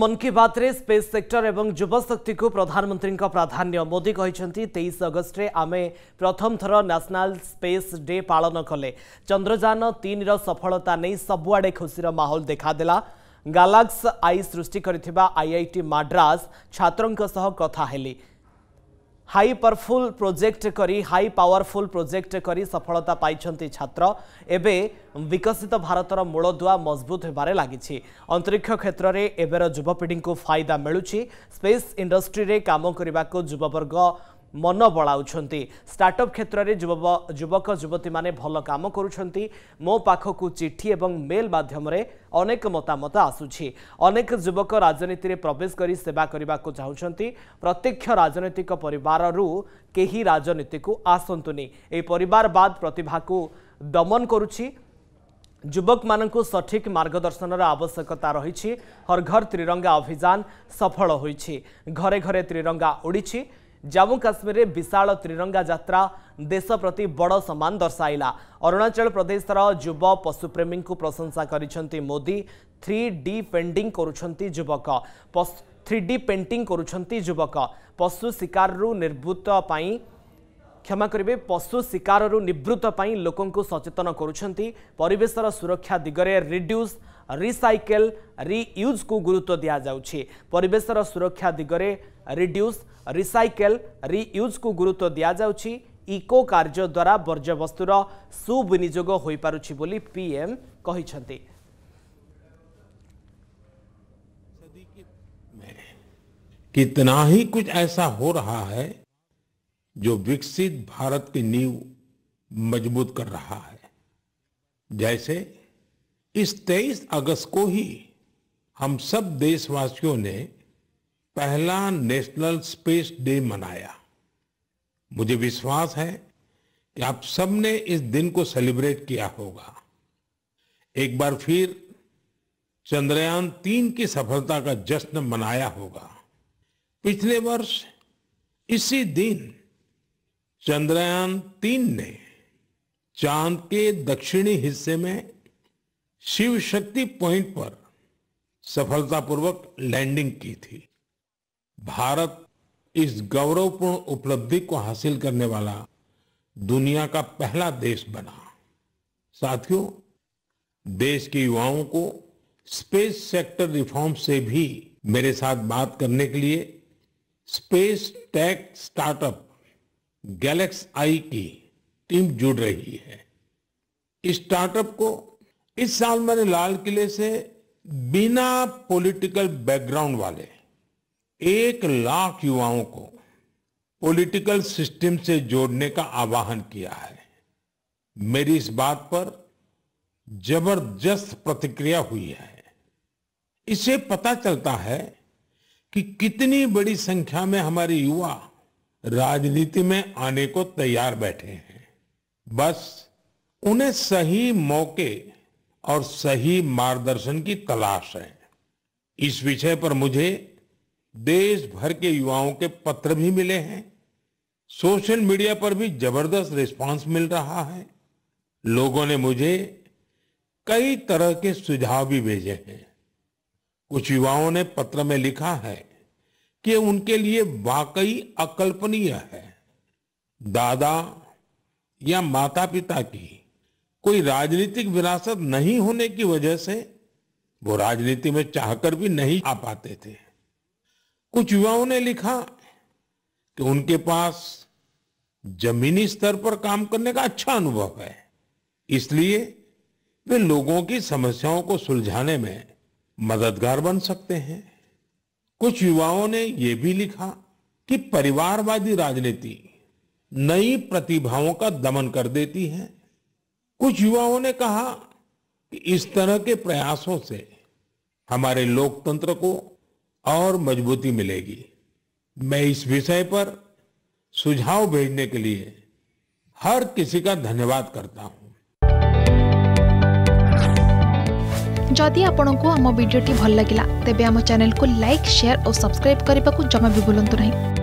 ମନ୍ କି ବାତ୍ରେ space sector ଏବଂ ଯୁବଶକ୍ତିକୁ ପ୍ରଧାନମନ୍ତ୍ରୀଙ୍କ ପ୍ରାଧାନ୍ୟ ମୋଦି କହିଛନ୍ତି ତେଇଶ ଅଗଷ୍ଟରେ ଆମେ ପ୍ରଥମ ଥର ନ୍ୟାସନାଲ୍ ସ୍ପେସ୍ ଡେ ପାଳନ କଲେ ଚନ୍ଦ୍ରଯାନ ତିନିର ସଫଳତା ନେଇ ସବୁଆଡ଼େ ଖୁସିର ମାହୋଲ ଦେଖାଦେଲା ଗାଲାକ୍ସ ଆଇ ସୃଷ୍ଟି କରିଥିବା ଆଇଆଇଟି ମାଡ୍ରାସ ଛାତ୍ରଙ୍କ ସହ କଥା ହେଲି ହାଇପରଫୁଲ୍ ପ୍ରୋଜେକ୍ଟ କରି ହାଇ ପାୱାରଫୁଲ୍ ପ୍ରୋଜେକ୍ଟ କରି ସଫଳତା ପାଇଛନ୍ତି ଛାତ୍ର ଏବେ ବିକଶିତ ଭାରତର ମୂଳଦୁଆ ମଜବୁତ ହେବାରେ ଲାଗିଛି ଅନ୍ତରୀକ୍ଷ କ୍ଷେତ୍ରରେ ଏବେର ଯୁବପିଢ଼ିଙ୍କୁ ଫାଇଦା ମିଳୁଛି ସ୍ପେସ୍ ଇଣ୍ଡଷ୍ଟ୍ରିରେ କାମ କରିବାକୁ ଯୁବବର୍ଗ মন বলাউছন্তি স্টার্টঅপ ক্ষেত্রে যুব যুবক যুবতী মানে ভাল কাম করুছন্তি মো পাখকু চিঠি এবং মেল মাধ্যমে অনেক মতামত আসুছি অনেক যুবক রাজনীতি প্রবেশ করে সেবা করা চাহুছন্তি প্রত্যক্ষ রাজনৈতিক পরিবারু কেহি রাজনীতি আসন্তুনি এই পরিবারবাদ প্রতিভা দমন করুছি ଯୁବକ ମାନଙ୍କୁ ସଠିକ୍ ମାର୍ଗଦର୍ଶନର ଆବଶ୍ୟକତା ରହିଛି ହର୍ ଘର ତ୍ରିରଙ୍ଗା ଅଭିଯାନ ସଫଳ ହୋଇଛି ଘରେ ଘରେ ତ୍ରିରଙ୍ଗା ଉଡ଼ିଛି जम्मुकाश्मीरे विशाल त्रिरङा जा देशप्रति बड समान दर्शाइला अरुणाचल प्रदेश र जुव पशुप्रेमीको प्रशंसा गरिन्छ मोदी थ्री डि पेन्टिङ गरुवक पशु थ्री डि पेन्टिङ गरुवक पशु शिकारु निवृत्त पा क्षमा पशु शिकारु निवृत्त पनि लोक सचेतन गरुन परिवेशर सुरक्षा दिगरे रिड्युस रिसाइकल रीयूज को गुरुत्व दि जाऊर सुरक्षा दिगरे रिड्यूस रिसाइकल रीयूज को गुरुत्व दि जाऊँ इको कार्य द्वारा बर्ज्यवस्तुर सुविनिजोग पी कही कितना ही कुछ ऐसा हो रहा है जो विकसित भारत की नींव मजबूत कर रहा है जैसे इस 23 अगस्त को ही हम सब देशवासियों ने पहला नेशनल स्पेस डे मनाया मुझे विश्वास है कि आप सबने इस दिन को सेलिब्रेट किया होगा एक बार फिर चंद्रयान तीन की सफलता का जश्न मनाया होगा पिछले वर्ष इसी दिन चंद्रयान तीन ने चांद के दक्षिणी हिस्से में शिव शक्ति पॉइंट पर सफलतापूर्वक लैंडिंग की थी भारत इस गौरवपूर्ण उपलब्धि को हासिल करने वाला दुनिया का पहला देश बना साथियों देश के युवाओं को स्पेस सेक्टर रिफॉर्म से भी मेरे साथ बात करने के लिए space tech startup GalaxEye की टीम जुड़ रही है इस स्टार्टअप को इस साल मैंने लाल किले से बिना पॉलिटिकल बैकग्राउंड वाले एक लाख युवाओं को पॉलिटिकल सिस्टम से जोड़ने का आवाहन किया है मेरी इस बात पर जबरदस्त प्रतिक्रिया हुई है इसे पता चलता है कि कितनी बड़ी संख्या में हमारे युवा राजनीति में आने को तैयार बैठे हैं बस उन्हें सही मौके और सही मार्गदर्शन की तलाश है इस विषय पर मुझे देश भर के युवाओं के पत्र भी मिले हैं सोशल मीडिया पर भी जबरदस्त रिस्पांस मिल रहा है लोगों ने मुझे कई तरह के सुझाव भी भेजे हैं कुछ युवाओं ने पत्र में लिखा है कि उनके लिए वाकई अकल्पनीय है दादा या माता पिता की कोई राजनीतिक विरासत नहीं होने की वजह से वो राजनीति में चाहकर भी नहीं आ पाते थे कुछ युवाओं ने लिखा कि उनके पास जमीनी स्तर पर काम करने का अच्छा अनुभव है इसलिए वे लोगों की समस्याओं को सुलझाने में मददगार बन सकते हैं कुछ युवाओं ने यह भी लिखा कि परिवारवादी राजनीति नई प्रतिभाओं का दमन कर देती है कुछ युवाओं ने कहा कि इस तरह के प्रयासों से हमारे लोकतंत्र को और मजबूती मिलेगी मैं इस विषय पर सुझाव भेजने के लिए हर किसी का धन्यवाद करता हूँ जदि आपण को आम भिडी भल लगा तेब आम को लाइक शेयर और सब्सक्राइब करने को जमा भी बुलां नहीं